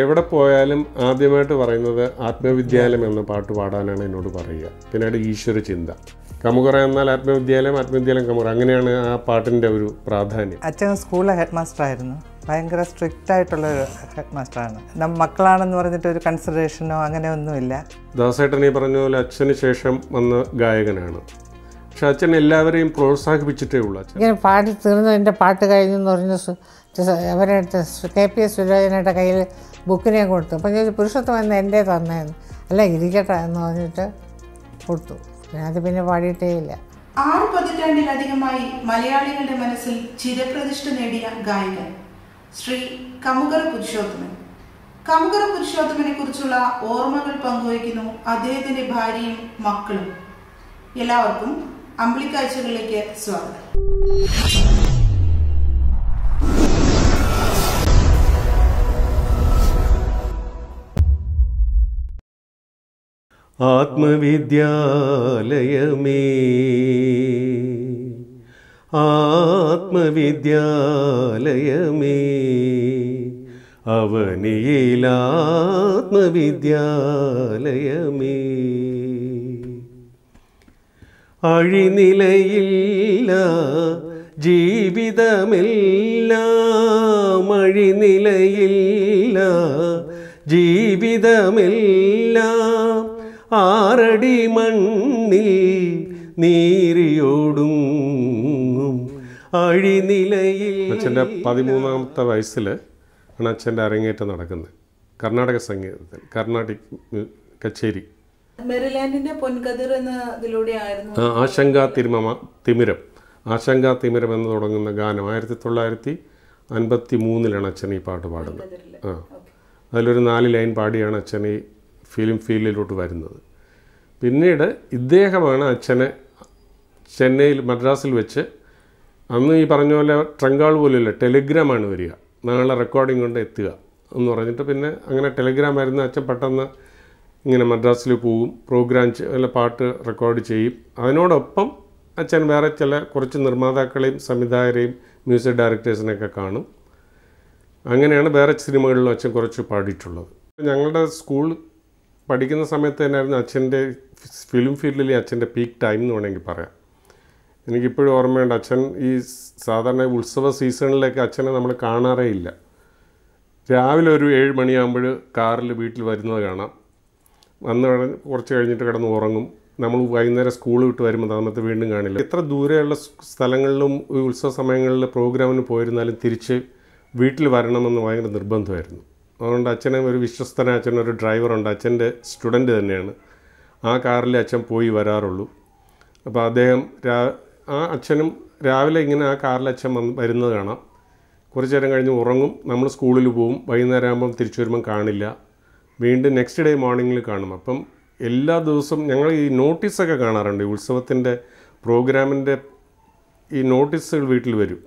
എവിടെ പോയാലും ആദ്യമായിട്ട് പറയുന്നത് ആത്മവിദ്യാലയം എന്ന പാട്ട് പാടാനാണ് എന്നോട് പറയുക പിന്നീട് ഈശ്വര ചിന്ത കമുകുറ എന്നാൽ ആത്മവിദ്യാലയം ആത്മവിദ്യാലയം കമുറ അങ്ങനെയാണ് ആ പാട്ടിൻ്റെ ഒരു പ്രാധാന്യം അച്ഛൻ സ്കൂളിലെ ഹെഡ് മാസ്റ്റർ ആയിരുന്നു ഭയങ്കര സ്ട്രിക്റ്റ് ആയിട്ടുള്ള ഒരു ഹെഡ് ആണ് നമ്മൾ മക്കളാണെന്ന് പറഞ്ഞിട്ട് ഒരു കൺസിഡറേഷനോ അങ്ങനെ ഒന്നുമില്ല ദാസേട്ടൻ ഈ പറഞ്ഞ പോലെ അച്ഛന് ശേഷം വന്ന ഗായകനാണ് പക്ഷെ അച്ഛൻ എല്ലാവരെയും പ്രോത്സാഹിപ്പിച്ചിട്ടേ ഉള്ളൂ ഇങ്ങനെ പാട്ട് തീർന്നു എൻ്റെ പാട്ട് കഴിഞ്ഞെന്ന് പറഞ്ഞ് അവരുടെ കെ പി എസ് സുരാജനയുടെ കയ്യിൽ ബുക്കിനെ കൊടുത്തു അപ്പം ചോദിച്ചു പുരുഷത്വം എന്ന് എൻ്റെ തന്നെയെന്ന് അല്ല ഇരിക്കട്ടെ എന്ന് പറഞ്ഞിട്ട് കൊടുത്തു പിന്നെ അത് പിന്നെ പാടിയിട്ടേ ഇല്ല ആറ് പതിറ്റാണ്ടിലധികമായി മലയാളികളുടെ മനസ്സിൽ ചിരപ്രതിഷ്ഠ നേടിയ ഗായകൻ ശ്രീ കമുകര പുരുഷോത്തമൻ കമുകര പുരുഷോത്തമനെ കുറിച്ചുള്ള ഓർമ്മകൾ പങ്കുവയ്ക്കുന്നു അദ്ദേഹത്തിന്റെ ഭാര്യയും മക്കളും എല്ലാവർക്കും അമ്പിളിക്കാഴ്ചകളിലേക്ക് സ്വാഗതം ആത്മവിദ്യാലയമേ ആത്മവിദ്യാലയമേ അവനിയിലാത്മവിദ്യാലയമേ അഴിനിലയില്ല ജീവിതമില്ല അഴിനിലയില്ല ജീവിതമില്ല ആറടി മണ്ണിൽ നീരിയോടുങ്ങും അഴിനിലയിൽ അച്ഛൻ്റെ പതിമൂന്നാമത്തെ വയസ്സിൽ ആണ് അച്ഛൻ്റെ അരങ്ങേറ്റം നടക്കുന്നത് കർണാടക സംഗീതത്തിൽ കർണാടിക് കച്ചേരി ആശങ്ക തിരുമമ തിമിരം ആശങ്ക തിമിരം എന്ന് തുടങ്ങുന്ന ഗാനം ആയിരത്തി തൊള്ളായിരത്തി അൻപത്തി മൂന്നിലാണ് അച്ഛൻ ഈ പാട്ട് പാടുന്നത് ആ അതിലൊരു നാല് ലൈൻ പാടിയാണ് അച്ഛൻ ഈ ഫിലിം ഫീൽഡിലോട്ട് വരുന്നത് പിന്നീട് ഇദ്ദേഹമാണ് അച്ഛനെ ചെന്നൈയിൽ മദ്രാസിൽ വെച്ച് അന്ന് ഈ പറഞ്ഞ പോലെ ട്രങ്കാൾ പോലുമില്ല ടെലിഗ്രാമാണ് വരിക നാളെ റെക്കോർഡിംഗ് കൊണ്ട് എത്തുക എന്ന് പറഞ്ഞിട്ട് പിന്നെ അങ്ങനെ ടെലിഗ്രാം ആയിരുന്നു അച്ഛൻ പെട്ടെന്ന് ഇങ്ങനെ മദ്രാസിൽ പോവും പ്രോഗ്രാം അല്ല പാട്ട് റെക്കോർഡ് ചെയ്യും അതിനോടൊപ്പം അച്ഛൻ വേറെ ചില കുറച്ച് നിർമ്മാതാക്കളെയും സംവിധായകരെയും മ്യൂസിക് ഡയറക്ടേഴ്സിനെയൊക്കെ കാണും അങ്ങനെയാണ് വേറെ സിനിമകളിലും അച്ഛൻ കുറച്ച് പാടിയിട്ടുള്ളത് ഞങ്ങളുടെ സ്കൂൾ പഠിക്കുന്ന സമയത്ത് തന്നെയായിരുന്നു അച്ഛൻ്റെ ഫിലിം ഫീൽഡിലെ അച്ഛൻ്റെ പീക്ക് ടൈം എന്ന് വേണമെങ്കിൽ പറയാം എനിക്കിപ്പോഴും ഓർമ്മയുണ്ട് അച്ഛൻ ഈ സാധാരണ ഉത്സവ സീസണിലൊക്കെ അച്ഛനെ നമ്മൾ കാണാറേ ഇല്ല രാവിലെ ഒരു ഏഴ് മണിയാകുമ്പോൾ കാറിൽ വീട്ടിൽ വരുന്നത് കാണാം വന്ന് കുറച്ച് കഴിഞ്ഞിട്ട് കിടന്ന് ഉറങ്ങും നമ്മൾ വൈകുന്നേരം സ്കൂൾ വിട്ട് വരുമ്പോൾ താമസത്തെ വീണ്ടും കാണില്ല എത്ര ദൂരെയുള്ള സ്ഥലങ്ങളിലും ഉത്സവ സമയങ്ങളിൽ പ്രോഗ്രാമിന് പോയിരുന്നാലും തിരിച്ച് വീട്ടിൽ വരണമെന്ന് ഭയങ്കര നിർബന്ധമായിരുന്നു അതുകൊണ്ട് അച്ഛന് ഒരു വിശ്വസ്തന അച്ഛൻ ഒരു ഡ്രൈവറുണ്ട് അച്ഛൻ്റെ സ്റ്റുഡൻ്റ് തന്നെയാണ് ആ കാറിൽ അച്ഛൻ പോയി വരാറുള്ളൂ അപ്പോൾ അദ്ദേഹം രാ ആ അച്ഛനും രാവിലെ ഇങ്ങനെ ആ കാറിൽ അച്ഛൻ വന്ന് വരുന്നത് കാണാം കുറച്ച് നേരം കഴിഞ്ഞ് ഉറങ്ങും നമ്മൾ സ്കൂളിൽ പോവും വൈകുന്നേരം ആകുമ്പം തിരിച്ചു വരുമ്പം കാണില്ല വീണ്ടും നെക്സ്റ്റ് ഡേ മോർണിംഗിൽ കാണും അപ്പം എല്ലാ ദിവസവും ഞങ്ങൾ ഈ നോട്ടീസൊക്കെ കാണാറുണ്ട് ഈ ഉത്സവത്തിൻ്റെ പ്രോഗ്രാമിൻ്റെ ഈ നോട്ടീസുകൾ വീട്ടിൽ വരും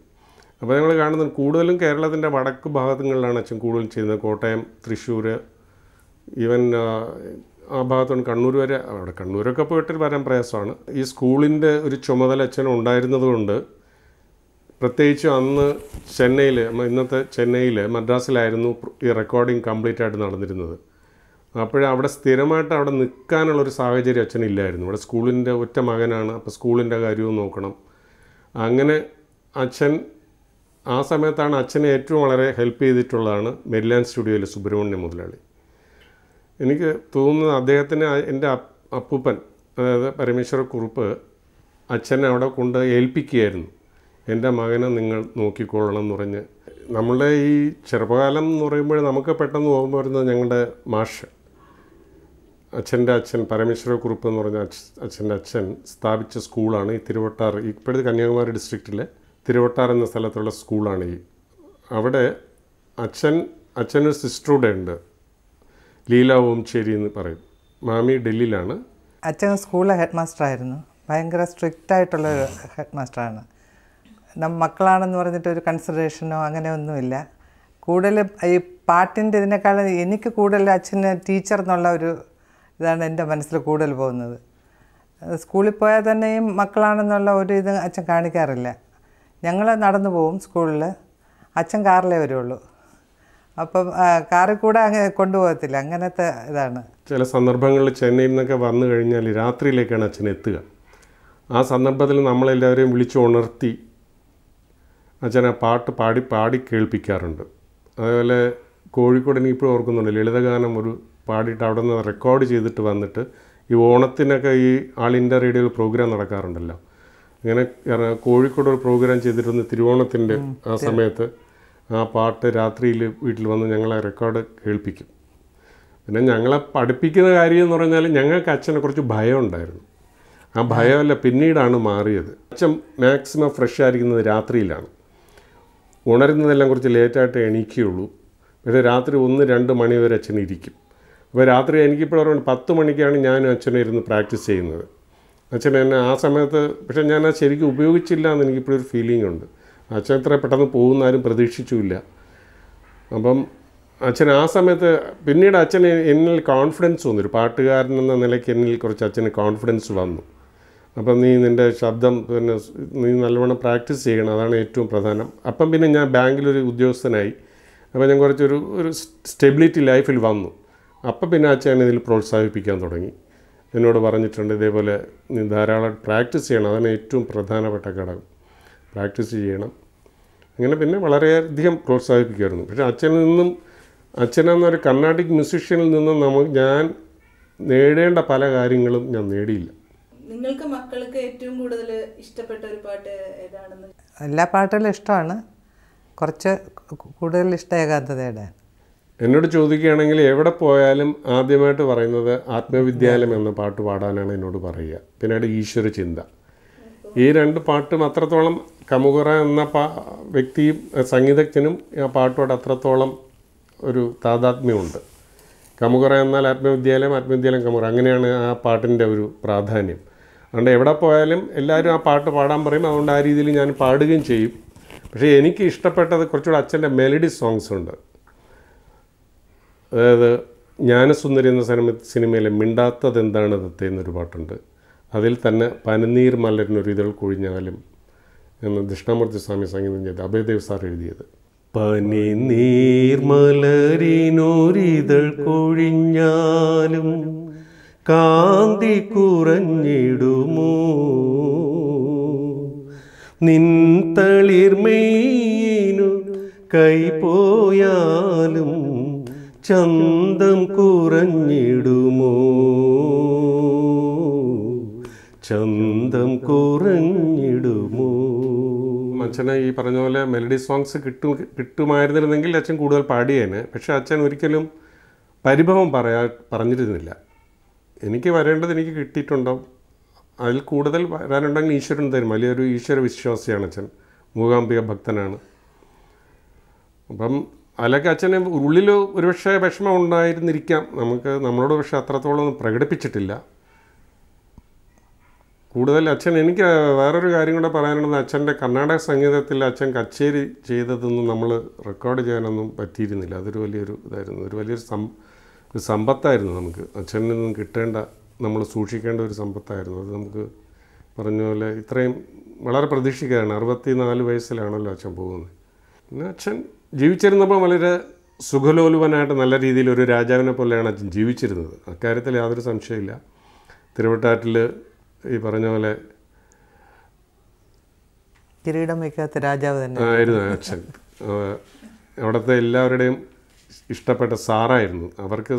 അപ്പോൾ ഞങ്ങൾ കാണുന്നത് കൂടുതലും കേരളത്തിൻ്റെ വടക്ക് ഭാഗങ്ങളിലാണ് അച്ഛൻ കൂടുതലും ചെയ്യുന്നത് കോട്ടയം തൃശ്ശൂർ ഈവൻ ആ ഭാഗത്തുനിന്ന് കണ്ണൂർ വരെ അവിടെ കണ്ണൂരൊക്കെ പോയിട്ട് വരാൻ പ്രയാസമാണ് ഈ സ്കൂളിൻ്റെ ഒരു ചുമതല അച്ഛൻ ഉണ്ടായിരുന്നതുകൊണ്ട് പ്രത്യേകിച്ച് അന്ന് ചെന്നൈയിൽ ഇന്നത്തെ ചെന്നൈയിൽ മദ്രാസിലായിരുന്നു ഈ റെക്കോർഡിംഗ് കംപ്ലീറ്റ് ആയിട്ട് നടന്നിരുന്നത് അപ്പോഴേ അവിടെ സ്ഥിരമായിട്ട് അവിടെ നിൽക്കാനുള്ളൊരു സാഹചര്യം അച്ഛനില്ലായിരുന്നു ഇവിടെ സ്കൂളിൻ്റെ ഒറ്റ മകനാണ് അപ്പോൾ സ്കൂളിൻ്റെ കാര്യവും നോക്കണം അങ്ങനെ അച്ഛൻ ആ സമയത്താണ് അച്ഛനെ ഏറ്റവും വളരെ ഹെൽപ്പ് ചെയ്തിട്ടുള്ളതാണ് മെരിലാൻ സ്റ്റുഡിയോയിലെ സുബ്രഹ്മണ്യ മുതലാളി എനിക്ക് തോന്നുന്നത് അദ്ദേഹത്തിന് എൻ്റെ അപ്പൂപ്പൻ അതായത് പരമേശ്വര കുറുപ്പ് അച്ഛനെ അവിടെ കൊണ്ട് ഏൽപ്പിക്കുകയായിരുന്നു എൻ്റെ മകനെ നിങ്ങൾ നോക്കിക്കൊള്ളണം എന്ന് പറഞ്ഞ് നമ്മളുടെ ഈ ചെറുപ്പകാലം എന്ന് പറയുമ്പോൾ നമുക്ക് പെട്ടെന്ന് പോകുമ്പോൾ വരുന്നത് ഞങ്ങളുടെ മാഷ് അച്ഛൻ്റെ അച്ഛൻ പരമേശ്വര കുറുപ്പ് എന്ന് പറഞ്ഞ അച്ഛൻ്റെ അച്ഛൻ സ്ഥാപിച്ച സ്കൂളാണ് ഈ തിരുവട്ടാർ ഇപ്പോഴത്തെ കന്യാകുമാരി ഡിസ്ട്രിക്റ്റിലെ തിരുവട്ടാർ എന്ന സ്ഥലത്തുള്ള സ്കൂളാണ് ഈ അവിടെ അച്ഛൻ അച്ഛനൊരു സിസ്റ്ററൂടെ ഉണ്ട് ലീല ഓംചേരി എന്ന് പറയും മാമി ഡൽഹിയിലാണ് അച്ഛൻ സ്കൂളിലെ ഹെഡ് മാസ്റ്റർ ആയിരുന്നു ഭയങ്കര സ്ട്രിക്റ്റ് ആയിട്ടുള്ള ഒരു ഹെഡ് മാസ്റ്ററാണ് മക്കളാണെന്ന് പറഞ്ഞിട്ട് ഒരു കൺസിഡറേഷനോ അങ്ങനെ ഒന്നുമില്ല കൂടുതൽ ഈ പാട്ടിൻ്റെ ഇതിനേക്കാൾ എനിക്ക് കൂടുതൽ അച്ഛന് ടീച്ചർ എന്നുള്ള ഒരു ഇതാണ് എൻ്റെ മനസ്സിൽ കൂടുതൽ പോകുന്നത് സ്കൂളിൽ പോയാൽ തന്നെയും മക്കളാണെന്നുള്ള ഒരു ഇത് അച്ഛൻ കാണിക്കാറില്ല ഞങ്ങൾ നടന്നു പോവും സ്കൂളിൽ അച്ഛൻ കാറിലേ വരുള്ളൂ അപ്പം കാറിൽ കൂടെ അങ്ങനെ കൊണ്ടുപോകത്തില്ല അങ്ങനത്തെ ഇതാണ് ചില സന്ദർഭങ്ങളിൽ ചെന്നൈയിൽ നിന്നൊക്കെ വന്നു കഴിഞ്ഞാൽ രാത്രിയിലേക്കാണ് അച്ഛൻ എത്തുക ആ സന്ദർഭത്തിൽ നമ്മളെല്ലാവരെയും വിളിച്ചു ഉണർത്തി അച്ഛൻ ആ പാട്ട് പാടി പാടി കേൾപ്പിക്കാറുണ്ട് അതേപോലെ കോഴിക്കോട് എനിക്കിപ്പോഴും ഓർക്കുന്നുണ്ട് ലളിതഗാനം ഒരു പാടിയിട്ട് അവിടെ നിന്ന് റെക്കോർഡ് ചെയ്തിട്ട് വന്നിട്ട് ഈ ഓണത്തിനൊക്കെ ഈ ആൾ ഇൻ്റർ റേഡിയോയിൽ പ്രോഗ്രാം നടക്കാറുണ്ടല്ലോ ഇങ്ങനെ കോഴിക്കോട് ഒരു പ്രോഗ്രാം ചെയ്തിരുന്ന തിരുവോണത്തിൻ്റെ ആ സമയത്ത് ആ പാട്ട് രാത്രിയിൽ വീട്ടിൽ വന്ന് ഞങ്ങളെ റെക്കോർഡ് കേൾപ്പിക്കും പിന്നെ ഞങ്ങളെ പഠിപ്പിക്കുന്ന കാര്യം എന്ന് പറഞ്ഞാൽ ഞങ്ങൾക്ക് അച്ഛനെ കുറച്ച് ഭയം ഉണ്ടായിരുന്നു ആ ഭയമല്ല പിന്നീടാണ് മാറിയത് അച്ഛൻ മാക്സിമം ഫ്രഷ് ആയിരിക്കുന്നത് രാത്രിയിലാണ് ഉണരുന്നതെല്ലാം കുറച്ച് ലേറ്റായിട്ട് എണീക്കുകയുള്ളൂ പക്ഷേ രാത്രി ഒന്ന് രണ്ട് മണി വരെ അച്ഛൻ ഇരിക്കും അപ്പോൾ രാത്രി എനിക്കിപ്പോഴും പത്ത് മണിക്കാണ് ഞാനും അച്ഛനും ഇരുന്ന് പ്രാക്ടീസ് ചെയ്യുന്നത് അച്ഛൻ എന്നെ ആ സമയത്ത് പക്ഷെ ഞാൻ അത് ശരിക്കും ഉപയോഗിച്ചില്ല എന്ന് എനിക്കിപ്പോഴൊരു ഫീലിംഗ് ഉണ്ട് അച്ഛൻ ഇത്ര പെട്ടെന്ന് പോകുന്ന ആരും പ്രതീക്ഷിച്ചുമില്ല അപ്പം അച്ഛൻ ആ സമയത്ത് പിന്നീട് അച്ഛൻ എന്നിൽ കോൺഫിഡൻസ് വന്നു ഒരു പാട്ടുകാരൻ എന്ന നിലയ്ക്ക് എന്നിൽ കുറച്ച് അച്ഛന് കോൺഫിഡൻസ് വന്നു അപ്പം നീ നിൻ്റെ ശബ്ദം പിന്നെ നീ നല്ലവണ്ണം പ്രാക്ടീസ് ചെയ്യണം അതാണ് ഏറ്റവും പ്രധാനം അപ്പം പിന്നെ ഞാൻ ബാങ്കിലൊരു ഉദ്യോഗസ്ഥനായി അപ്പോൾ ഞാൻ കുറച്ചൊരു ഒരു സ്റ്റെബിലിറ്റി ലൈഫിൽ വന്നു അപ്പം പിന്നെ അച്ഛൻ ഇതിൽ പ്രോത്സാഹിപ്പിക്കാൻ തുടങ്ങി എന്നോട് പറഞ്ഞിട്ടുണ്ട് ഇതേപോലെ നീ ധാരാളം പ്രാക്ടീസ് ചെയ്യണം അതാണ് ഏറ്റവും പ്രധാനപ്പെട്ട ഘടകം പ്രാക്ടീസ് ചെയ്യണം അങ്ങനെ പിന്നെ വളരെയധികം പ്രോത്സാഹിപ്പിക്കുമായിരുന്നു പക്ഷേ അച്ഛനിൽ നിന്നും അച്ഛനെന്നൊരു കർണാട്ടിക് മ്യൂസിഷ്യനിൽ നിന്നും നമുക്ക് ഞാൻ നേടേണ്ട പല കാര്യങ്ങളും ഞാൻ നേടിയില്ല നിങ്ങൾക്ക് മക്കൾക്ക് ഏറ്റവും കൂടുതൽ ഇഷ്ടപ്പെട്ട ഒരു പാട്ട് ഏതാണെന്ന് എല്ലാ പാട്ടുകളും ഇഷ്ടമാണ് കുറച്ച് കൂടുതൽ ഇഷ്ടം ഏകാന്തതയുടെ എന്നോട് ചോദിക്കുകയാണെങ്കിൽ എവിടെ പോയാലും ആദ്യമായിട്ട് പറയുന്നത് ആത്മവിദ്യാലയം എന്ന പാട്ട് പാടാനാണ് എന്നോട് പറയുക പിന്നീട് ഈശ്വര ചിന്ത ഈ രണ്ട് പാട്ടും അത്രത്തോളം കമുകുറ എന്ന പാ വ്യക്തിയും സംഗീതജ്ഞനും ആ പാട്ടോട് അത്രത്തോളം ഒരു താതാത്മ്യമുണ്ട് കമുകുറ എന്നാൽ ആത്മവിദ്യാലയം ആത്മവിദ്യാലയം കമുറ അങ്ങനെയാണ് ആ പാട്ടിൻ്റെ ഒരു പ്രാധാന്യം അതുകൊണ്ട് എവിടെ പോയാലും എല്ലാവരും ആ പാട്ട് പാടാൻ പറയും അതുകൊണ്ട് ആ രീതിയിൽ ഞാൻ പാടുകയും ചെയ്യും പക്ഷേ എനിക്ക് ഇഷ്ടപ്പെട്ടത് കുറച്ചുകൂടെ അച്ഛൻ്റെ മെലഡി സോങ്സ് ഉണ്ട് അതായത് ജ്ഞാനസുന്ദരി എന്ന സിനിമ സിനിമയിലെ മിണ്ടാത്തതെന്താണ് ദത്തേ എന്നൊരു പാട്ടുണ്ട് അതിൽ തന്നെ പനിനീർ മലരിനൊരു ഇതൾ കൊഴിഞ്ഞാലും എന്ന് ദക്ഷിണാമൂർത്തി സ്വാമി സംഗീതം ചെയ്ത് അഭയദേവ് സാർ എഴുതിയത് പനിനീർ മലരിനൊരിതൾ കൊഴിഞ്ഞാലും കാന്തി കുറഞ്ഞിടുമോ നിൻ തളിർമീനു കൈപോയാലും ചന്തം കുറഞ്ഞിടുമോ ചന്തം കുറഞ്ഞിടുമോ അച്ഛന് ഈ പറഞ്ഞ പോലെ മെലഡി സോങ്സ് കിട്ടും കിട്ടുമായിരുന്നിരുന്നെങ്കിൽ അച്ഛൻ കൂടുതൽ പാടിയേനെ പക്ഷെ അച്ഛൻ ഒരിക്കലും പരിഭവം പറയാ പറഞ്ഞിരുന്നില്ല എനിക്ക് വരേണ്ടത് എനിക്ക് കിട്ടിയിട്ടുണ്ടോ അതിൽ കൂടുതൽ വരാനുണ്ടെങ്കിൽ ഈശ്വരൻ തരും വലിയൊരു ഈശ്വര വിശ്വാസിയാണ് അച്ഛൻ മൂകാംബിക ഭക്തനാണ് അപ്പം അല്ലെങ്കിൽ അച്ഛന് ഉള്ളിൽ ഒരുപക്ഷെ വിഷമം ഉണ്ടായിരുന്നിരിക്കാം നമുക്ക് നമ്മളോട് പക്ഷെ അത്രത്തോളം ഒന്നും പ്രകടിപ്പിച്ചിട്ടില്ല കൂടുതൽ അച്ഛൻ എനിക്ക് വേറൊരു കാര്യം കൂടെ പറയാനുള്ളത് അച്ഛൻ്റെ കർണാടക സംഗീതത്തിൽ അച്ഛൻ കച്ചേരി ചെയ്തതൊന്നും നമ്മൾ റെക്കോർഡ് ചെയ്യാനൊന്നും പറ്റിയിരുന്നില്ല അതൊരു വലിയൊരു ഇതായിരുന്നു ഒരു വലിയൊരു സം ഒരു സമ്പത്തായിരുന്നു നമുക്ക് അച്ഛനിൽ നിന്നും കിട്ടേണ്ട നമ്മൾ സൂക്ഷിക്കേണ്ട ഒരു സമ്പത്തായിരുന്നു അത് നമുക്ക് പറഞ്ഞ പോലെ ഇത്രയും വളരെ പ്രതീക്ഷിക്കുകയാണ് അറുപത്തി നാല് വയസ്സിലാണല്ലോ അച്ഛൻ പോകുന്നത് പിന്നെ അച്ഛൻ ജീവിച്ചിരുന്നപ്പോൾ വളരെ സുഖലോലുവനായിട്ട് നല്ല രീതിയിൽ ഒരു രാജാവിനെ പോലെയാണ് അച്ഛൻ ജീവിച്ചിരുന്നത് അക്കാര്യത്തിൽ യാതൊരു സംശയമില്ല തിരുവട്ടാറ്റിൽ ഈ പറഞ്ഞ പോലെ കിരീടം വയ്ക്കാത്ത രാജാവ് തന്നെ ആയിരുന്നു അച്ഛൻ അവിടുത്തെ എല്ലാവരുടെയും ഇഷ്ടപ്പെട്ട സാറായിരുന്നു അവർക്ക്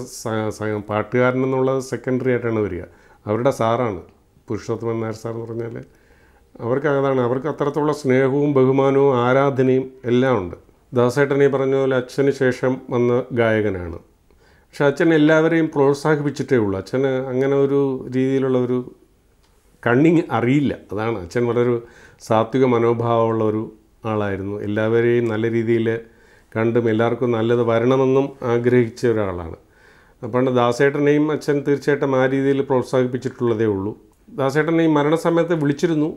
പാട്ടുകാരൻ എന്നുള്ളത് സെക്കൻഡറി ആയിട്ടാണ് വരിക അവരുടെ സാറാണ് പുരുഷോത്തമൻ നായർ സാർ എന്ന് പറഞ്ഞാൽ അവർക്ക് അതാണ് അവർക്ക് അത്രത്തോളം സ്നേഹവും ബഹുമാനവും ആരാധനയും എല്ലാം ഉണ്ട് ദാസേട്ടൻ പറഞ്ഞ പോലെ അച്ഛന് ശേഷം വന്ന ഗായകനാണ് പക്ഷെ അച്ഛൻ എല്ലാവരെയും പ്രോത്സാഹിപ്പിച്ചിട്ടേ ഉള്ളൂ അച്ഛന് അങ്ങനെ ഒരു രീതിയിലുള്ള ഒരു കണ്ണിങ് അറിയില്ല അതാണ് അച്ഛൻ വളരെ സാത്വിക മനോഭാവമുള്ള ഒരു ആളായിരുന്നു എല്ലാവരെയും നല്ല രീതിയിൽ കണ്ടും എല്ലാവർക്കും നല്ലത് വരണമെന്നും ആഗ്രഹിച്ച ഒരാളാണ് പണ്ട് ദാസേട്ടനെയും അച്ഛൻ തീർച്ചയായിട്ടും ആ രീതിയിൽ പ്രോത്സാഹിപ്പിച്ചിട്ടുള്ളതേ ഉള്ളൂ ദാസേട്ടനെയും മരണസമയത്ത് വിളിച്ചിരുന്നു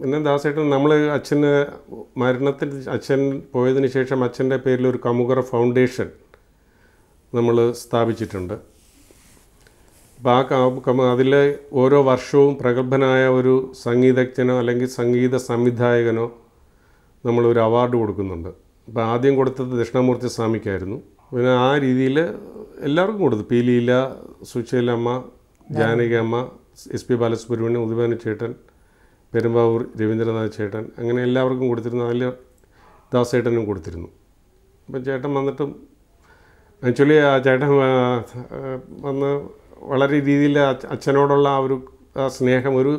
പിന്നെ ദാസേട്ടൻ നമ്മൾ അച്ഛന് മരണത്തിൽ അച്ഛൻ പോയതിന് ശേഷം അച്ഛൻ്റെ പേരിൽ ഒരു കമുകറ ഫൗണ്ടേഷൻ നമ്മൾ സ്ഥാപിച്ചിട്ടുണ്ട് അപ്പോൾ ആ അതിൽ ഓരോ വർഷവും പ്രഗത്ഭനായ ഒരു സംഗീതജ്ഞനോ അല്ലെങ്കിൽ സംഗീത സംവിധായകനോ നമ്മളൊരു അവാർഡ് കൊടുക്കുന്നുണ്ട് അപ്പോൾ ആദ്യം കൊടുത്തത് ദക്ഷിണാമൂർത്തി സ്വാമിക്കായിരുന്നു പിന്നെ ആ രീതിയിൽ എല്ലാവർക്കും കൊടുത്തു പി ലീല സുശീലമ്മ ജാനകിയമ്മ എസ് പി ബാലസുബ്രഹ്മണ്യം ഉദുബാന ചേട്ടൻ പെരുമ്പാവൂർ രവീന്ദ്രനാഥ് ചേട്ടൻ അങ്ങനെ എല്ലാവർക്കും കൊടുത്തിരുന്നു അതിൽ ദാസേട്ടനും കൊടുത്തിരുന്നു അപ്പം ചേട്ടൻ വന്നിട്ടും ആക്ച്വലി ആ ചേട്ടൻ വന്ന് വളരെ രീതിയിൽ അച്ഛനോടുള്ള ആ ഒരു ആ സ്നേഹം ഒരു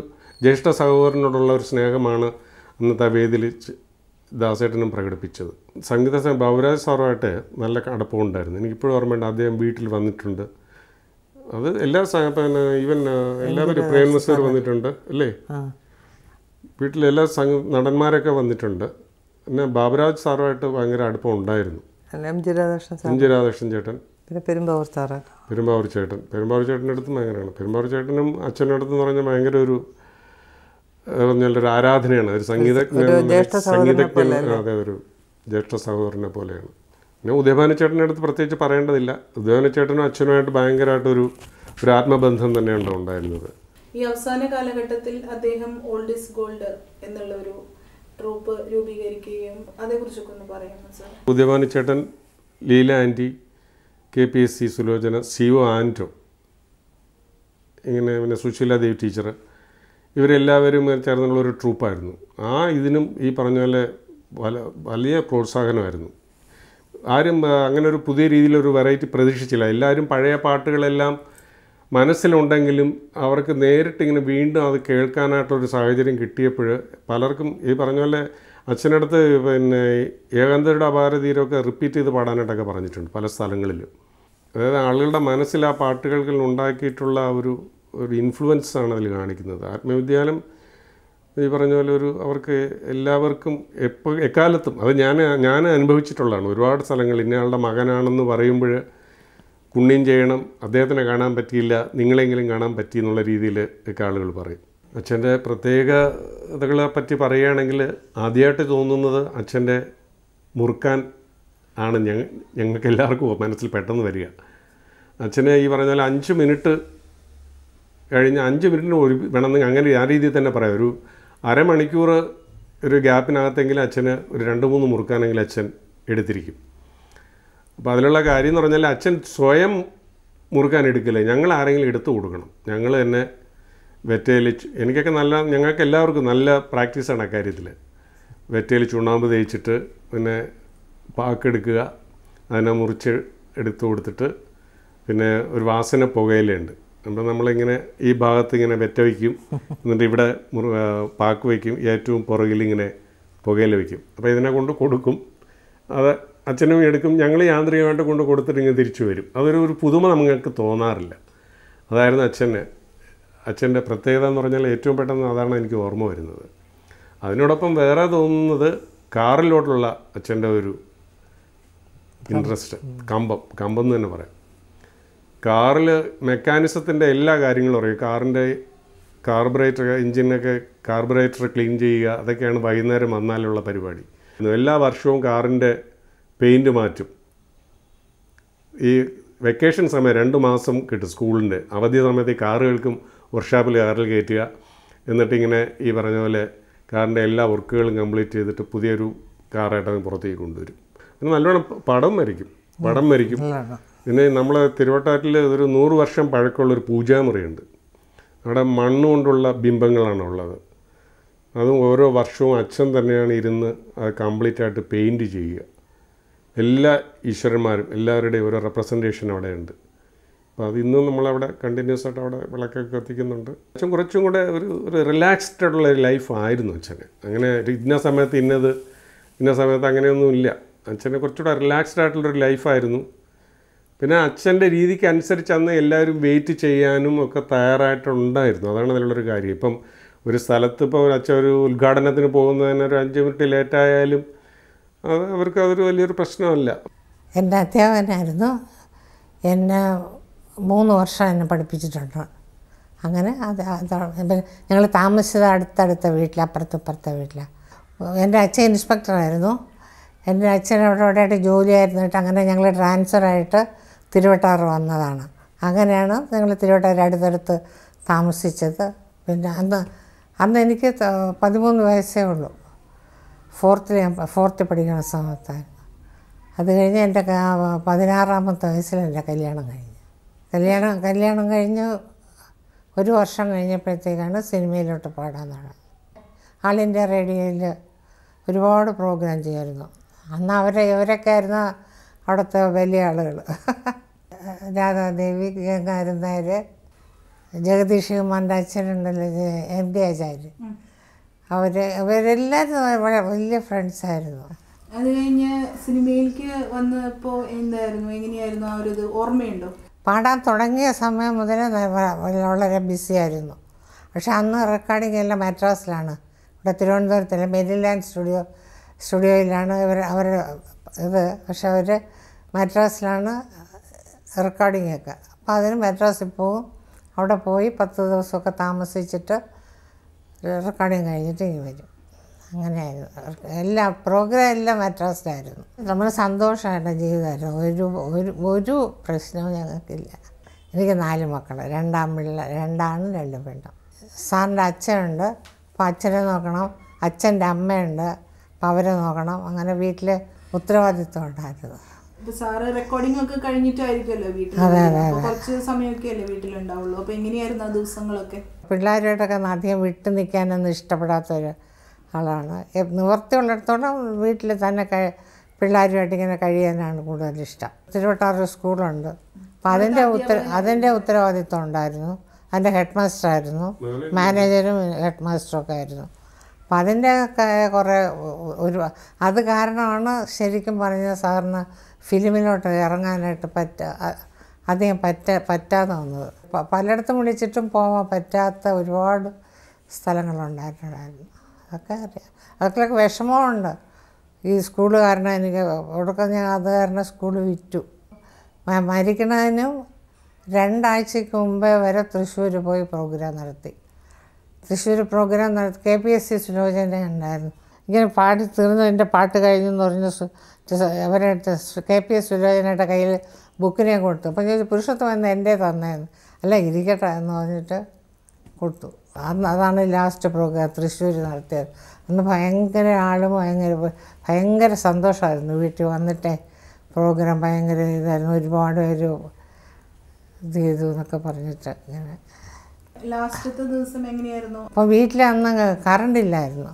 ജ്യേഷ്ഠ സഹോദരനോടുള്ള ഒരു സ്നേഹമാണ് അന്നത്തെ വേദിൽ ദാസേട്ടനും പ്രകടിപ്പിച്ചത് സംഗീത ബാബുരാജ് സാറുമായിട്ട് നല്ല അടപ്പമുണ്ടായിരുന്നു എനിക്കിപ്പോഴും ഓർമ്മയുണ്ട് അദ്ദേഹം വീട്ടിൽ വന്നിട്ടുണ്ട് അത് എല്ലാ പിന്നെ ഈവൻ എല്ലാവരും പ്രേമസർ വന്നിട്ടുണ്ട് അല്ലേ വീട്ടിലെല്ലാ സംഘ നടന്മാരൊക്കെ വന്നിട്ടുണ്ട് പിന്നെ ബാബുരാജ് സാറുമായിട്ട് ഭയങ്കര അടുപ്പം ഉണ്ടായിരുന്നു എം ജി രാധാകൃഷ്ണൻ ചേട്ടൻ പിന്നെ പെരുമ്പാവൂർ സാറ് പെരുമ്പാവൂർ ചേട്ടൻ പെരുമ്പാവൂർ ചേട്ടൻ്റെ അടുത്ത് ഭയങ്കരമാണ് പെരുമ്പാവൂർ ചേട്ടനും അച്ഛൻ്റെ അടുത്ത് പറഞ്ഞാൽ ഭയങ്കര ഒരു പറഞ്ഞാൽ ഒരു ആരാധനയാണ് ഒരു സംഗീതജ്ഞ സംഗീതജ്ഞ അതെ ഒരു ജ്യേഷ്ഠ സഹോദരനെ പോലെയാണ് പിന്നെ ഉദയഭാനു ചേട്ടൻ്റെ അടുത്ത് പ്രത്യേകിച്ച് പറയേണ്ടതില്ല ഉദയഭാനു ചേട്ടനും അച്ഛനുമായിട്ട് ഭയങ്കരമായിട്ടൊരു ഒരു ആത്മബന്ധം തന്നെയാണ് ഉണ്ടായിരുന്നത് ഈ അവസാന കാലഘട്ടത്തിൽ അദ്ദേഹം ഓൾഡ് ഇസ് ഗോൾഡ് എന്നുള്ള ഒരു ട്രൂപ്പ് രൂപീകരിക്കുകയും അതേക്കുറിച്ചൊക്കെ ഒന്ന് സർ സാർ ഉദ്യമാനിച്ചേട്ടൻ Leela aunty K P S C Sulochana C O Anto ഇങ്ങനെ പിന്നെ സുശീല ദേവി ടീച്ചർ ഇവരെല്ലാവരും ചേർന്നുള്ള ഒരു ട്രൂപ്പായിരുന്നു ആ ഇതിനും ഈ പറഞ്ഞ പോലെ വലിയ പ്രോത്സാഹനമായിരുന്നു ആരും അങ്ങനെ ഒരു പുതിയ രീതിയിലൊരു വെറൈറ്റി പ്രതീക്ഷിച്ചില്ല എല്ലാവരും പഴയ പാട്ടുകളെല്ലാം മനസ്സിലുണ്ടെങ്കിലും അവർക്ക് നേരിട്ട് ഇങ്ങനെ വീണ്ടും അത് കേൾക്കാനായിട്ടൊരു സാഹചര്യം കിട്ടിയപ്പോൾ പലർക്കും ഈ പറഞ്ഞ പോലെ അച്ഛനടുത്ത് പിന്നെ ഏകാന്തരുടെ അപാരതീരമൊക്കെ റിപ്പീറ്റ് ചെയ്ത് പാടാനായിട്ടൊക്കെ പറഞ്ഞിട്ടുണ്ട് പല സ്ഥലങ്ങളിൽ അതായത് ആളുകളുടെ മനസ്സിൽ ആ പാട്ടുകൾക്ക് ഉണ്ടാക്കിയിട്ടുള്ള ഒരു ഒരു ഇൻഫ്ലുവൻസ് ആണ് അതിൽ കാണിക്കുന്നത് ആത്മവിദ്യാലയം ഈ പറഞ്ഞ പോലെ ഒരു അവർക്ക് എല്ലാവർക്കും എപ്പോൾ എക്കാലത്തും അത് ഞാൻ ഞാൻ അനുഭവിച്ചിട്ടുള്ളതാണ് ഒരുപാട് സ്ഥലങ്ങൾ ഇന്നയാളുടെ മകനാണെന്ന് പറയുമ്പോൾ പുണ്യം ചെയ്യണം അദ്ദേഹത്തിനെ കാണാൻ പറ്റിയില്ല നിങ്ങളെങ്കിലും കാണാൻ പറ്റി എന്നുള്ള രീതിയിൽ ഒക്കെ ആളുകൾ പറയും അച്ഛൻ്റെ പ്രത്യേകതകളെ പറ്റി പറയുകയാണെങ്കിൽ ആദ്യമായിട്ട് തോന്നുന്നത് അച്ഛൻ്റെ മുറുക്കാൻ ആണ് ഞങ്ങൾ ഞങ്ങൾക്ക് എല്ലാവർക്കും മനസ്സിൽ പെട്ടെന്ന് വരിക അച്ഛനെ ഈ പറഞ്ഞാൽ അഞ്ച് മിനിറ്റ് കഴിഞ്ഞ് അഞ്ച് മിനിറ്റിന് ഒരു വേണമെന്ന് അങ്ങനെ ആ രീതിയിൽ തന്നെ പറയാം ഒരു അരമണിക്കൂർ ഒരു ഗ്യാപ്പിനകത്തെങ്കിലും അച്ഛന് ഒരു രണ്ട് മൂന്ന് മുറുക്കാനെങ്കിലും അച്ഛൻ എടുത്തിരിക്കും അപ്പോൾ അതിലുള്ള കാര്യം എന്ന് പറഞ്ഞാൽ അച്ഛൻ സ്വയം മുറുക്കാൻ എടുക്കില്ല ഞങ്ങൾ ആരെങ്കിലും എടുത്തു കൊടുക്കണം ഞങ്ങൾ തന്നെ വെറ്റയിൽ എനിക്കൊക്കെ നല്ല ഞങ്ങൾക്ക് എല്ലാവർക്കും നല്ല പ്രാക്ടീസാണ് അക്കാര്യത്തിൽ വെറ്റയിൽ ചുണ്ണാമ്പ് തേച്ചിട്ട് പിന്നെ പാക്കെടുക്കുക അതിനെ മുറിച്ച് എടുത്തു കൊടുത്തിട്ട് പിന്നെ ഒരു വാസന പുകയിലുണ്ട് അപ്പോൾ നമ്മളിങ്ങനെ ഈ ഭാഗത്ത് ഇങ്ങനെ വെറ്റ വയ്ക്കും എന്നിട്ട് ഇവിടെ പാക്ക് വയ്ക്കും ഏറ്റവും പുറകിൽ ഇങ്ങനെ പുകയില വയ്ക്കും അപ്പോൾ ഇതിനെ കൊണ്ട് കൊടുക്കും അത് അച്ഛനും എടുക്കും ഞങ്ങൾ യാന്ത്രികമായിട്ട് കൊണ്ട് കൊടുത്തിട്ട് ഇങ്ങനെ തിരിച്ചു വരും അതൊരു ഒരു പുതുമ നമുക്ക് തോന്നാറില്ല അതായിരുന്നു അച്ഛന് അച്ഛൻ്റെ പ്രത്യേകത എന്ന് പറഞ്ഞാൽ ഏറ്റവും പെട്ടെന്ന് അതാണ് എനിക്ക് ഓർമ്മ വരുന്നത് അതിനോടൊപ്പം വേറെ തോന്നുന്നത് കാറിലോട്ടുള്ള അച്ഛൻ്റെ ഒരു ഇൻട്രസ്റ്റ് കമ്പം കമ്പം എന്ന് തന്നെ പറയാം കാറിൽ മെക്കാനിസത്തിൻ്റെ എല്ലാ കാര്യങ്ങളും അറിയാം കാറിൻ്റെ കാർബറേറ്റർ എൻജിനൊക്കെ കാർബറേറ്റർ ക്ലീൻ ചെയ്യുക അതൊക്കെയാണ് വൈകുന്നേരം വന്നാലുള്ള പരിപാടി എല്ലാ വർഷവും കാറിൻ്റെ പെയിൻറ്റ് മാറ്റും ഈ വെക്കേഷൻ സമയം രണ്ട് മാസം കിട്ടും സ്കൂളിൻ്റെ അവധി സമയത്ത് ഈ കാറുകൾക്കും വർക്ക്ഷോപ്പിൽ കാറിൽ കയറ്റുക എന്നിട്ടിങ്ങനെ ഈ പറഞ്ഞ പോലെ കാറിൻ്റെ എല്ലാ വർക്കുകളും കംപ്ലീറ്റ് ചെയ്തിട്ട് പുതിയൊരു കാറായിട്ട് അത് പുറത്തേക്ക് കൊണ്ടുവരും പിന്നെ നല്ലവണ്ണം പടം വരയ്ക്കും പടം വരയ്ക്കും പിന്നെ നമ്മളെ തിരുവട്ടാറ്റിൽ ഒരു നൂറ് വർഷം പഴക്കമുള്ളൊരു പൂജാമുറിയുണ്ട് അവിടെ മണ്ണ് കൊണ്ടുള്ള ബിംബങ്ങളാണ് ഉള്ളത് അതും ഓരോ വർഷവും അച്ഛൻ തന്നെയാണ് ഇരുന്ന് അത് കംപ്ലീറ്റ് ആയിട്ട് പെയിൻറ്റ് ചെയ്യുക എല്ലാ ഈശ്വരന്മാരും എല്ലാവരുടെയും ഒരു റെപ്രസെൻറ്റേഷൻ അവിടെയുണ്ട് അപ്പോൾ അത് ഇന്നും നമ്മളവിടെ കണ്ടിന്യൂസ് ആയിട്ട് അവിടെ വിളക്കൊക്കെ കത്തിക്കുന്നുണ്ട് അച്ഛൻ കുറച്ചും കൂടെ ഒരു ഒരു റിലാക്സ്ഡ് ആയിട്ടുള്ള ഒരു ലൈഫ് ആയിരുന്നു അച്ഛന് അങ്ങനെ ഇന്ന സമയത്ത് ഇന്നത് ഇന്ന സമയത്ത് അങ്ങനെയൊന്നും ഇല്ല അച്ഛനെ കുറച്ചുകൂടെ റിലാക്സ്ഡ് ആയിട്ടുള്ളൊരു ലൈഫായിരുന്നു പിന്നെ അച്ഛൻ്റെ രീതിക്ക് അനുസരിച്ച് അന്ന് എല്ലാവരും വെയിറ്റ് ചെയ്യാനും ഒക്കെ തയ്യാറായിട്ടുണ്ടായിരുന്നു അതാണ് അതിലുള്ളൊരു കാര്യം ഇപ്പം ഒരു സ്ഥലത്ത് ഇപ്പോൾ അച്ഛൻ ഒരു ഉദ്ഘാടനത്തിന് പോകുന്നതിന് ഒരു അഞ്ച് മിനിറ്റ് ലേറ്റായാലും അത് അവർക്ക് അതൊരു വലിയൊരു പ്രശ്നമല്ല എൻ്റെ അധ്യാപകനായിരുന്നു എന്നെ മൂന്ന് വർഷം എന്നെ പഠിപ്പിച്ചിട്ടുണ്ട് അങ്ങനെ അത് ഞങ്ങൾ താമസിച്ചത് അടുത്തടുത്ത വീട്ടിൽ അപ്പുറത്ത് ഇപ്പുറത്തെ എൻ്റെ അച്ഛൻ ഇൻസ്പെക്ടറായിരുന്നു എൻ്റെ അച്ഛൻ അവിടെ അവിടെയായിട്ട് ജോലിയായിരുന്നിട്ട് അങ്ങനെ ഞങ്ങൾ ട്രാൻസ്ഫറായിട്ട് തിരുവട്ടാറ് വന്നതാണ് അങ്ങനെയാണ് ഞങ്ങൾ തിരുവട്ടാറ് അടുത്തടുത്ത് താമസിച്ചത് പിന്നെ അന്ന് അന്ന് എനിക്ക് പതിമൂന്ന് വയസ്സേ ഉള്ളൂ ഫോർത്ത് ഞാൻ ഫോർത്ത് പഠിക്കുന്ന സമയത്തായിരുന്നു അത് കഴിഞ്ഞ് എൻ്റെ പതിനാറാമത്തെ വയസ്സിൽ എൻ്റെ കല്യാണം കഴിഞ്ഞു കല്യാണം കല്യാണം കഴിഞ്ഞ് ഒരു വർഷം കഴിഞ്ഞപ്പോഴത്തേക്കാണ് സിനിമയിലോട്ട് പാടാൻ തുടങ്ങി ആൾ ഇന്ത്യ റേഡിയോയിൽ ഒരുപാട് പ്രോഗ്രാം ചെയ്യുമായിരുന്നു അന്ന് അവരെ ഇവരൊക്കെ ആയിരുന്നു അവിടുത്തെ വലിയ ആളുകൾ രാധാദേവി ഗംഗാരൻ ജഗദീഷ് കുമാറിൻ്റെ അച്ഛനുണ്ടല്ലോ എം ഡി ആചാര്യ അവർ അവരെല്ലാവരും വളരെ വലിയ ഫ്രണ്ട്സായിരുന്നു അത് കഴിഞ്ഞ് സിനിമയിലേക്ക് വന്നപ്പോൾ എന്തായിരുന്നു എങ്ങനെയായിരുന്നു ആ ഒരു ഓർമ്മയുണ്ടോ പാടാൻ തുടങ്ങിയ സമയം മുതലേ വളരെ ബിസി ആയിരുന്നു പക്ഷെ അന്ന് റെക്കോർഡിംഗ് എല്ലാം മദ്രാസിലാണ് ഇവിടെ തിരുവനന്തപുരത്തിലെ മെരിലാൻഡ് സ്റ്റുഡിയോ സ്റ്റുഡിയോയിലാണ് ഇവർ അവർ ഇത് പക്ഷെ അവർ മദ്രാസിലാണ് റെക്കോർഡിങ്ങൊക്കെ ഒക്കെ അപ്പോൾ അതിന് മദ്രാസിൽ പോവും അവിടെ പോയി പത്ത് ദിവസമൊക്കെ താമസിച്ചിട്ട് റെക്കോർഡിങ് കഴിഞ്ഞിട്ട് ഇനി വരും അങ്ങനെയായിരുന്നു എല്ലാ പ്രോഗ്രാം എല്ലാം മദ്രാസിലായിരുന്നു നമ്മൾ സന്തോഷമായിട്ട് ജീവിതമായിരുന്നു ഒരു ഒരു ഒരു പ്രശ്നവും ഞങ്ങൾക്കില്ല എനിക്ക് നാല് മക്കൾ രണ്ടാം പിള്ള രണ്ടാണ് രണ്ട് പെണ്ണും സാറിൻ്റെ അച്ഛനുണ്ട് അപ്പോൾ അച്ഛനെ നോക്കണം അച്ഛൻ്റെ അമ്മയുണ്ട് അപ്പോൾ അവരെ നോക്കണം അങ്ങനെ വീട്ടിൽ ഉത്തരവാദിത്വം ഉണ്ടായിരുന്നു സാറ് റെക്കോർഡിംഗ് ഒക്കെ കഴിഞ്ഞിട്ടായിരിക്കുമല്ലോ വീട്ടിൽ കുറച്ച് സമയമൊക്കെ അല്ലേ വീട്ടിലുണ്ടാവുള്ളൂ അപ്പോൾ എങ്ങനെയായിരുന്നു ആ ദിവസങ്ങളൊക്കെ പിള്ളേരോടൊക്കെ അധികം വിട്ടു നിൽക്കാനൊന്നും ഇഷ്ടപ്പെടാത്തൊരു ആളാണ് നിവർത്തിയുള്ളിടത്തോളം വീട്ടിൽ തന്നെ കഴി പിള്ളേരുമായിട്ട് ഇങ്ങനെ കഴിയാനാണ് കൂടുതലിഷ്ടം ഇഷ്ടം തിരുവട്ടാറ് സ്കൂളുണ്ട് അപ്പം അതിൻ്റെ ഉത്തര അതിൻ്റെ ഉത്തരവാദിത്വം ഉണ്ടായിരുന്നു അതിൻ്റെ ഹെഡ് മാസ്റ്റർ ആയിരുന്നു മാനേജറും ഹെഡ് മാസ്റ്ററും ഒക്കെ ആയിരുന്നു അപ്പം അതിൻ്റെ കുറേ ഒരു അത് കാരണമാണ് ശരിക്കും പറഞ്ഞാൽ സാറിന് ഫിലിമിലോട്ട് ഇറങ്ങാനായിട്ട് പറ്റുക അധികം പറ്റ പറ്റാതെ വന്നത് പലയിടത്തും വിളിച്ചിട്ടും പോകാൻ പറ്റാത്ത ഒരുപാട് സ്ഥലങ്ങളുണ്ടായിട്ടുണ്ടായിരുന്നു അതൊക്കെ അറിയാം അതൊക്കെ വിഷമമുണ്ട് ഈ സ്കൂൾ കാരണം എനിക്ക് ഒടുക്കം ഞാൻ അത് കാരണം സ്കൂൾ വിറ്റു മരിക്കണതിനും രണ്ടാഴ്ചക്ക് മുമ്പേ വരെ തൃശ്ശൂർ പോയി പ്രോഗ്രാം നടത്തി തൃശ്ശൂർ പ്രോഗ്രാം നടത്തി K P S C Sulochana ഉണ്ടായിരുന്നു ഇങ്ങനെ പാടി തീർന്നു എൻ്റെ പാട്ട് കഴിഞ്ഞെന്ന് പറഞ്ഞ് അവരടുത്ത് കെ പി എസ് സുലോചനയുടെ കയ്യിൽ ബുക്കിനെ കൊടുത്തു അപ്പം ചോദിച്ചു പുരുഷത്വം എന്ന് എൻ്റെ തന്നേന്ന് അല്ല ഇരിക്കട്ടെ എന്ന് പറഞ്ഞിട്ട് കൊടുത്തു അന്ന് അതാണ് ലാസ്റ്റ് പ്രോഗ്രാം തൃശ്ശൂർ നടത്തിയത് അന്ന് ഭയങ്കര ആളും ഭയങ്കര ഭയങ്കര സന്തോഷമായിരുന്നു വീട്ടിൽ വന്നിട്ടേ പ്രോഗ്രാം ഭയങ്കര ഇതായിരുന്നു ഒരുപാട് പേര് ഇത് ചെയ്തു എന്നൊക്കെ പറഞ്ഞിട്ട് ഇങ്ങനെ ലാസ്റ്റത്തെ ദിവസം എങ്ങനെയായിരുന്നു അപ്പോൾ വീട്ടിൽ അന്ന് കറണ്ടില്ലായിരുന്നു ഇല്ലായിരുന്നു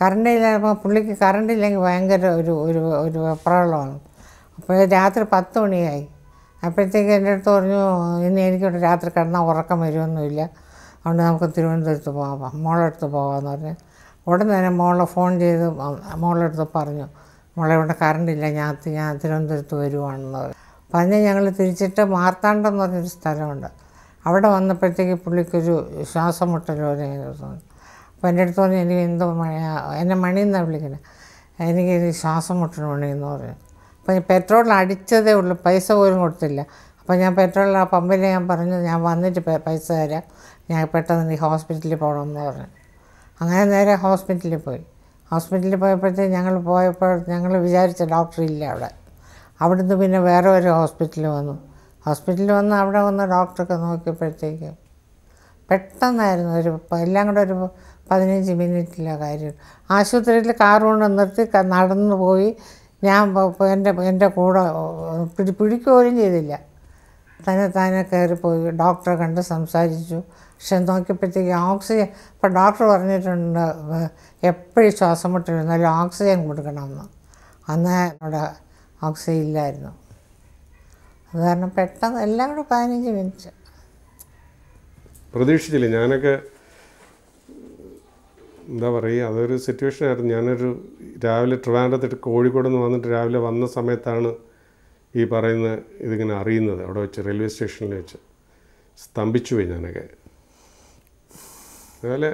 കറണ്ട് ഇല്ലാതെ പുള്ളിക്ക് കറണ്ട് ഇല്ലെങ്കിൽ ഭയങ്കര ഒരു ഒരു ഒരു വെപ്രാളമാണ് അപ്പോൾ രാത്രി പത്ത് മണിയായി അപ്പോഴത്തേക്ക് എൻ്റെ അടുത്ത് പറഞ്ഞു ഇനി എനിക്കിവിടെ രാത്രി കിടന്നാൽ ഉറക്കം വരുമൊന്നുമില്ല അതുകൊണ്ട് നമുക്ക് തിരുവനന്തപുരത്ത് പോകാം മോളെടുത്ത് പോകാമെന്ന് പറഞ്ഞു ഉടൻ തന്നെ മോളെ ഫോൺ ചെയ്ത് മോളെടുത്ത് പറഞ്ഞു മോളെ ഇവിടെ ഇല്ല ഞാൻ ഞാൻ തിരുവനന്തപുരത്ത് വരുവാണെന്ന് പറഞ്ഞു പറഞ്ഞ് ഞങ്ങൾ തിരിച്ചിട്ട് മാർത്താണ്ടെന്ന് പറഞ്ഞൊരു സ്ഥലമുണ്ട് അവിടെ വന്നപ്പോഴത്തേക്ക് പുള്ളിക്കൊരു ശ്വാസം മുട്ടൽ പോലെ തോന്നി അപ്പോൾ എൻ്റെ അടുത്ത് പറഞ്ഞു എനിക്ക് എന്തോ മഴ എന്നെ മണി എന്നാണ് വിളിക്കുന്നത് എനിക്ക് ശ്വാസം മുട്ടണ മണി എന്ന് പറഞ്ഞു അപ്പോൾ പെട്രോൾ അടിച്ചതേ ഉള്ളൂ പൈസ പോലും കൊടുത്തില്ല അപ്പോൾ ഞാൻ പെട്രോൾ ആ പമ്പിൽ ഞാൻ പറഞ്ഞു ഞാൻ വന്നിട്ട് പൈസ തരാം ഞാൻ പെട്ടെന്ന് നീ ഹോസ്പിറ്റലിൽ പോകണമെന്ന് പറഞ്ഞു അങ്ങനെ നേരെ ഹോസ്പിറ്റലിൽ പോയി ഹോസ്പിറ്റലിൽ പോയപ്പോഴത്തേക്ക് ഞങ്ങൾ പോയപ്പോൾ ഞങ്ങൾ വിചാരിച്ച ഡോക്ടർ ഇല്ല അവിടെ അവിടുന്ന് പിന്നെ വേറെ ഒരു ഹോസ്പിറ്റലിൽ വന്നു ഹോസ്പിറ്റലിൽ വന്ന് അവിടെ വന്ന് ഡോക്ടറൊക്കെ നോക്കിയപ്പോഴത്തേക്ക് പെട്ടെന്നായിരുന്നു ഒരു എല്ലാം കൂടെ ഒരു പതിനഞ്ച് മിനിറ്റിലെ കാര്യം ആശുപത്രിയിൽ കാർ കൊണ്ട് നിർത്തി നടന്നു പോയി ഞാൻ എൻ്റെ എൻ്റെ കൂടെ പിടി പിടിക്കുകയും ചെയ്തില്ല തന്നെ തന്നെ കയറിപ്പോയി ഡോക്ടറെ കണ്ട് സംസാരിച്ചു പക്ഷെ നോക്കിയപ്പോഴത്തേക്ക് ഓക്സിജൻ ഇപ്പം ഡോക്ടർ പറഞ്ഞിട്ടുണ്ട് എപ്പോഴും ശ്വാസം മുട്ടൽ ഓക്സിജൻ കൊടുക്കണമെന്ന് അന്ന് അവിടെ ഓക്സിജൻ ഇല്ലായിരുന്നു അത് കാരണം പെട്ടെന്ന് എല്ലാം കൂടെ പതിനഞ്ച് മിനിറ്റ് പ്രതീക്ഷിച്ചില്ല ഞാനൊക്കെ എന്താ പറയുക അതൊരു സിറ്റുവേഷൻ ആയിരുന്നു ഞാനൊരു രാവിലെ ട്രിവാൻഡ്രത്തിട്ട് കോഴിക്കോട് നിന്ന് വന്നിട്ട് രാവിലെ വന്ന സമയത്താണ് ഈ പറയുന്ന ഇതിങ്ങനെ അറിയുന്നത് അവിടെ വെച്ച് റെയിൽവേ സ്റ്റേഷനിൽ വെച്ച് സ്തംഭിച്ചു പോയി ഞാനൊക്കെ അതുപോലെ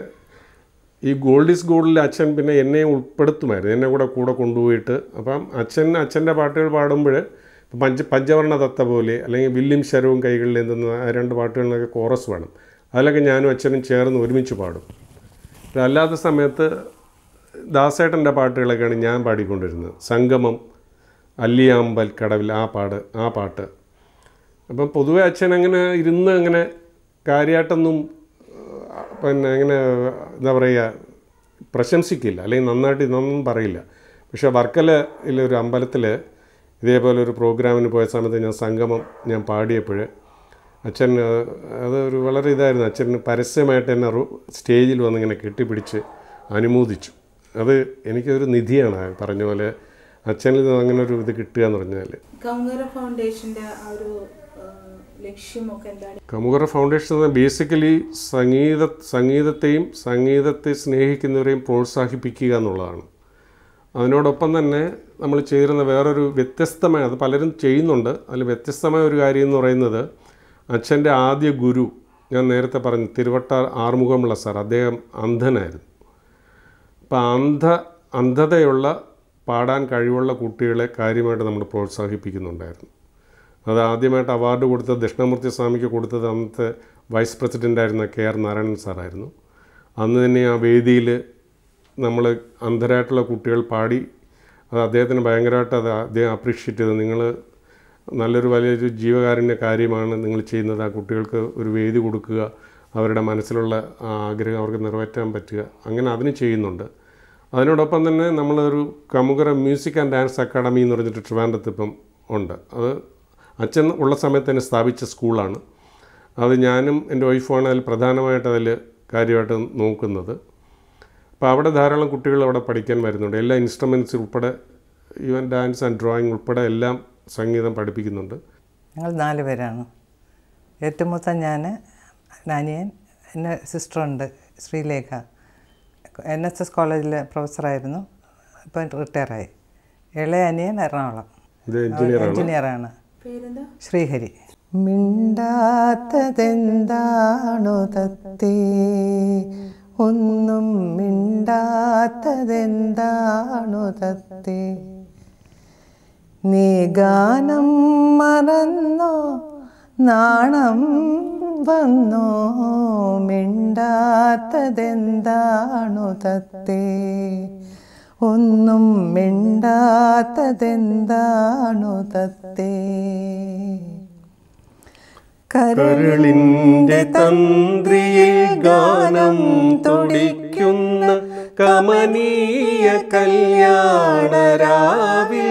ഈ ഗോൾഡ് ഈസ് ഗോൾഡിൽ അച്ഛൻ പിന്നെ എന്നെ ഉൾപ്പെടുത്തുമായിരുന്നു എന്നെ കൂടെ കൂടെ കൊണ്ടുപോയിട്ട് അപ്പം അച്ഛൻ അച്ഛൻ്റെ പാട്ടുകൾ പാടുമ്പോൾ പഞ്ച പഞ്ചവർണ്ണ തത്ത പോലെ അല്ലെങ്കിൽ വില്യം ശരവും കൈകളിൽ എന്തെന്ന രണ്ട് പാട്ടുകളിലൊക്കെ കോറസ് വേണം അതിലൊക്കെ ഞാനും അച്ഛനും ചേർന്ന് ഒരുമിച്ച് പാടും അല്ലാത്ത സമയത്ത് ദാസേട്ടൻ്റെ പാട്ടുകളൊക്കെയാണ് ഞാൻ പാടിക്കൊണ്ടിരുന്നത് സംഗമം അല്ലിയാമ്പൽ കടവിൽ ആ പാട് ആ പാട്ട് അപ്പം പൊതുവെ അച്ഛൻ അങ്ങനെ ഇരുന്ന് അങ്ങനെ കാര്യമായിട്ടൊന്നും പിന്നെ അങ്ങനെ എന്താ പറയുക പ്രശംസിക്കില്ല അല്ലെങ്കിൽ നന്നായിട്ട് ഇതൊന്നും പറയില്ല പക്ഷേ വർക്കലയിലെ ഒരു അമ്പലത്തിൽ ഇതേപോലെ ഒരു പ്രോഗ്രാമിന് പോയ സമയത്ത് ഞാൻ സംഗമം ഞാൻ പാടിയപ്പോൾ അച്ഛൻ അതൊരു വളരെ ഇതായിരുന്നു അച്ഛൻ പരസ്യമായിട്ട് എന്നെ സ്റ്റേജിൽ വന്നിങ്ങനെ കെട്ടിപ്പിടിച്ച് അനുമോദിച്ചു അത് എനിക്കൊരു നിധിയാണ് പറഞ്ഞ പോലെ അച്ഛനിൽ നിന്ന് അങ്ങനെ ഒരു ഇത് കിട്ടുക എന്ന് പറഞ്ഞാൽ കൗങ്ങറ ഒരു എന്താണ് കമുകറ ഫൗണ്ടേഷൻ ബേസിക്കലി സംഗീത സംഗീതത്തെയും സംഗീതത്തെ സ്നേഹിക്കുന്നവരെയും പ്രോത്സാഹിപ്പിക്കുക എന്നുള്ളതാണ് അതിനോടൊപ്പം തന്നെ നമ്മൾ ചേരുന്ന വേറൊരു വ്യത്യസ്തമായ അത് പലരും ചെയ്യുന്നുണ്ട് അതിൽ വ്യത്യസ്തമായ ഒരു കാര്യം എന്ന് പറയുന്നത് അച്ഛൻ്റെ ആദ്യ ഗുരു ഞാൻ നേരത്തെ പറഞ്ഞു തിരുവട്ടാർ ആറുമുഖമുള്ള സാർ അദ്ദേഹം അന്ധനായിരുന്നു അപ്പോൾ അന്ധ അന്ധതയുള്ള പാടാൻ കഴിവുള്ള കുട്ടികളെ കാര്യമായിട്ട് നമ്മൾ പ്രോത്സാഹിപ്പിക്കുന്നുണ്ടായിരുന്നു അത് ആദ്യമായിട്ട് അവാർഡ് കൊടുത്ത ദക്ഷിണമൂർത്തി സ്വാമിക്ക് കൊടുത്തത് അന്നത്തെ വൈസ് പ്രസിഡൻ്റായിരുന്ന കെ ആർ നാരായണൻ സാറായിരുന്നു അന്ന് തന്നെ ആ വേദിയിൽ നമ്മൾ അന്ധരായിട്ടുള്ള കുട്ടികൾ പാടി അത് അദ്ദേഹത്തിന് ഭയങ്കരമായിട്ട് അത് അദ്ദേഹം അപ്രീഷിയേറ്റ് ചെയ്ത് നിങ്ങൾ നല്ലൊരു വലിയൊരു ജീവകാരുണ്യ കാര്യമാണ് നിങ്ങൾ ചെയ്യുന്നത് ആ കുട്ടികൾക്ക് ഒരു വേദി കൊടുക്കുക അവരുടെ മനസ്സിലുള്ള ആഗ്രഹം അവർക്ക് നിറവേറ്റാൻ പറ്റുക അങ്ങനെ അതിന് ചെയ്യുന്നുണ്ട് അതിനോടൊപ്പം തന്നെ നമ്മളൊരു Kamukara music and dance academy എന്ന് പറഞ്ഞിട്ട് ട്രിവാൻഡത്ത് ഇപ്പം ഉണ്ട് അത് അച്ഛൻ ഉള്ള സമയത്ത് തന്നെ സ്ഥാപിച്ച സ്കൂളാണ് അത് ഞാനും എൻ്റെ വൈഫുമാണ് അതിൽ പ്രധാനമായിട്ട് അതിൽ കാര്യമായിട്ട് നോക്കുന്നത് അപ്പോൾ അവിടെ ധാരാളം കുട്ടികൾ അവിടെ പഠിക്കാൻ വരുന്നുണ്ട് എല്ലാ ഇൻസ്ട്രുമെൻസ് ഉൾപ്പെടെ ഈവൻ ഡാൻസ് ആൻഡ് ഡ്രോയിങ് ഉൾപ്പെടെ എല്ലാം സംഗീതം പഠിപ്പിക്കുന്നുണ്ട് ഞങ്ങൾ നാല് പേരാണ് ഏറ്റവും മൊത്തം ഞാൻ അനിയൻ എൻ്റെ ഉണ്ട് ശ്രീലേഖ എൻ എസ് എസ് കോളേജിലെ പ്രൊഫസറായിരുന്നു ഇപ്പോൾ റിട്ടയറായി ഇളയ അനിയൻ എറണാകുളം എഞ്ചിനീയറാണ് ശ്രീഹരി മിണ്ടാത്തതെന്താണോ തത്തേ ഒന്നും മിണ്ടാത്തതെന്താണോ തത്തേ നീ ഗാനം മറന്നോ നാണം വന്നോ മിണ്ടാത്തതെന്താണു തത്തേ ഒന്നും മിണ്ടാത്തതെന്താണു തത്തേ കരളിൻ്റെ തന്ത്രിയിൽ ഗാനം തുടിക്കുന്ന കമനീയ കല്യാണരാവിൽ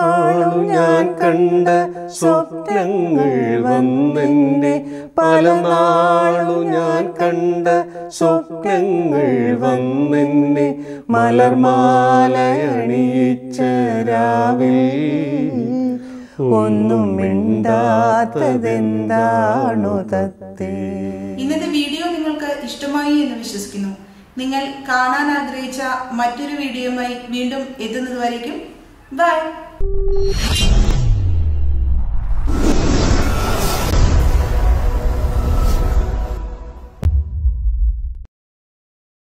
കാണും ഞാൻ കണ്ട സ്വപ്നങ്ങൾ വന്നെൻ്റെ പല നാളും ഞാൻ കണ്ട സ്വപ്നങ്ങൾ വന്നെന്നെ മലർമാലയണിയിച്ച രാവിൽ ഒന്നും മിണ്ടാത്തതെന്താണു തത്തേ ഇന്നത്തെ വീഡിയോ നിങ്ങൾക്ക് ഇഷ്ടമായി എന്ന് വിശ്വസിക്കുന്നു നിങ്ങൾ കാണാൻ ആഗ്രഹിച്ച മറ്റൊരു വീഡിയോയുമായി വീണ്ടും എത്തുന്നതുവരേക്കും ബൈ you